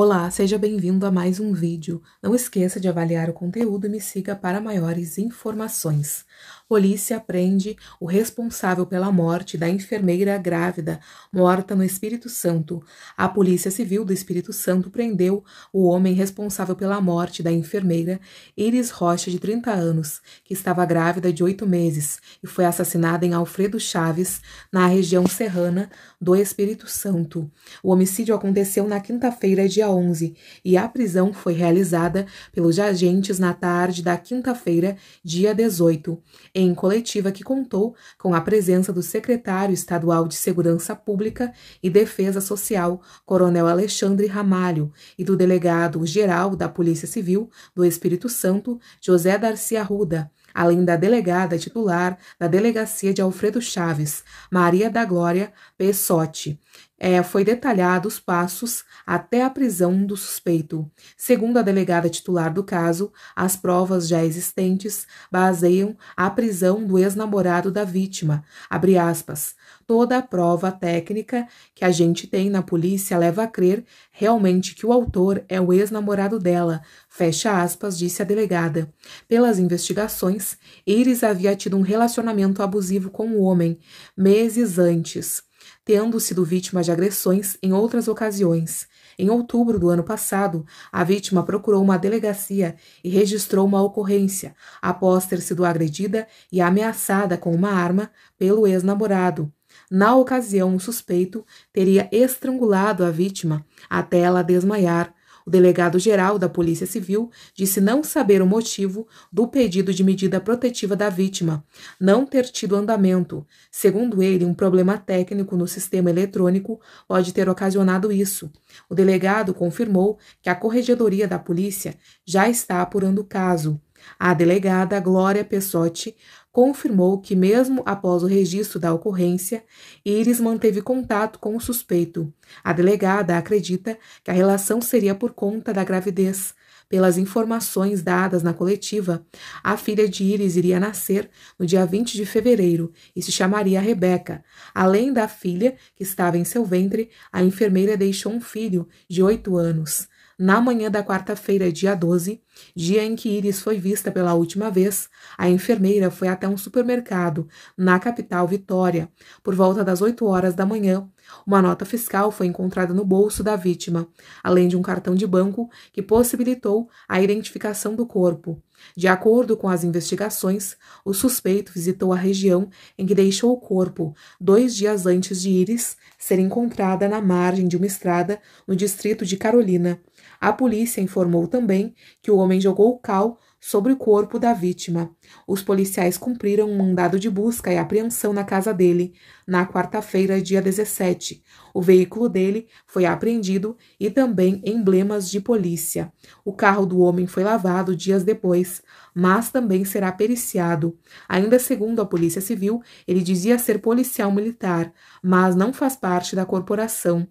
Olá, seja bem-vindo a mais um vídeo. Não esqueça de avaliar o conteúdo e me siga para maiores informações. Polícia prende o responsável pela morte da enfermeira grávida, morta no Espírito Santo. A Polícia Civil do Espírito Santo prendeu o homem responsável pela morte da enfermeira Iris Rocha, de 30 anos, que estava grávida de oito meses e foi assassinada em Alfredo Chaves, na região serrana do Espírito Santo. O homicídio aconteceu na quinta-feira, dia 11, e a prisão foi realizada pelos agentes na tarde da quinta-feira, dia 18 em coletiva que contou com a presença do secretário estadual de Segurança Pública e Defesa Social, Coronel Alexandre Ramalho, e do delegado geral da Polícia Civil do Espírito Santo, José Garcia Ruda, além da delegada titular da Delegacia de Alfredo Chaves, Maria da Glória Pessotti, é, foi detalhado os passos até a prisão do suspeito. Segundo a delegada titular do caso, as provas já existentes baseiam a prisão do ex-namorado da vítima. Abre aspas. Toda a prova técnica que a gente tem na polícia leva a crer realmente que o autor é o ex-namorado dela. Fecha aspas, disse a delegada. Pelas investigações, Iris havia tido um relacionamento abusivo com o homem meses antes tendo sido vítima de agressões em outras ocasiões. Em outubro do ano passado, a vítima procurou uma delegacia e registrou uma ocorrência após ter sido agredida e ameaçada com uma arma pelo ex-namorado. Na ocasião, o suspeito teria estrangulado a vítima até ela desmaiar, o delegado-geral da Polícia Civil disse não saber o motivo do pedido de medida protetiva da vítima, não ter tido andamento. Segundo ele, um problema técnico no sistema eletrônico pode ter ocasionado isso. O delegado confirmou que a corregedoria da polícia já está apurando o caso. A delegada Glória Pessotti confirmou que, mesmo após o registro da ocorrência, Iris manteve contato com o suspeito. A delegada acredita que a relação seria por conta da gravidez. Pelas informações dadas na coletiva, a filha de Iris iria nascer no dia 20 de fevereiro e se chamaria Rebeca. Além da filha, que estava em seu ventre, a enfermeira deixou um filho de oito anos. Na manhã da quarta-feira, dia 12, Dia em que Iris foi vista pela última vez, a enfermeira foi até um supermercado na capital Vitória, por volta das 8 horas da manhã. Uma nota fiscal foi encontrada no bolso da vítima, além de um cartão de banco que possibilitou a identificação do corpo. De acordo com as investigações, o suspeito visitou a região em que deixou o corpo dois dias antes de Iris ser encontrada na margem de uma estrada no distrito de Carolina. A polícia informou também que o homem homem jogou o cal sobre o corpo da vítima. Os policiais cumpriram um mandado de busca e apreensão na casa dele. Na quarta-feira, dia 17, o veículo dele foi apreendido e também emblemas de polícia. O carro do homem foi lavado dias depois, mas também será periciado. Ainda segundo a Polícia Civil, ele dizia ser policial militar, mas não faz parte da corporação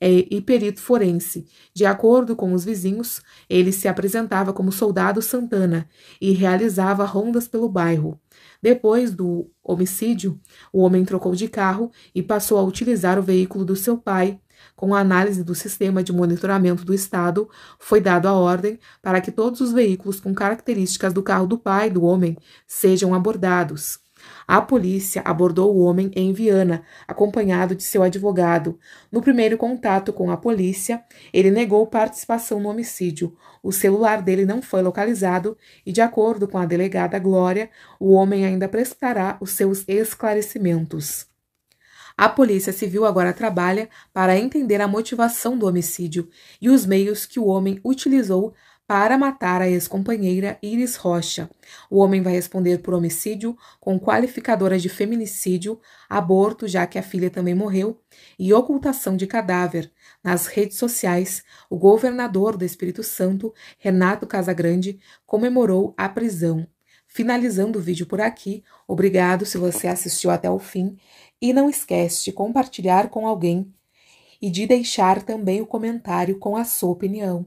é, e perito forense. De acordo com os vizinhos, ele se apresentava como soldado Santana e realizava rondas pelo bairro. Depois do homicídio, o homem trocou de carro e passou a utilizar o veículo do seu pai. Com a análise do sistema de monitoramento do Estado, foi dado a ordem para que todos os veículos com características do carro do pai do homem sejam abordados. A polícia abordou o homem em Viana, acompanhado de seu advogado. No primeiro contato com a polícia, ele negou participação no homicídio. O celular dele não foi localizado e, de acordo com a delegada Glória, o homem ainda prestará os seus esclarecimentos. A Polícia Civil agora trabalha para entender a motivação do homicídio e os meios que o homem utilizou para matar a ex-companheira Iris Rocha. O homem vai responder por homicídio com qualificadora de feminicídio, aborto, já que a filha também morreu, e ocultação de cadáver. Nas redes sociais, o governador do Espírito Santo, Renato Casagrande, comemorou a prisão. Finalizando o vídeo por aqui, obrigado se você assistiu até o fim e não esquece de compartilhar com alguém e de deixar também o comentário com a sua opinião.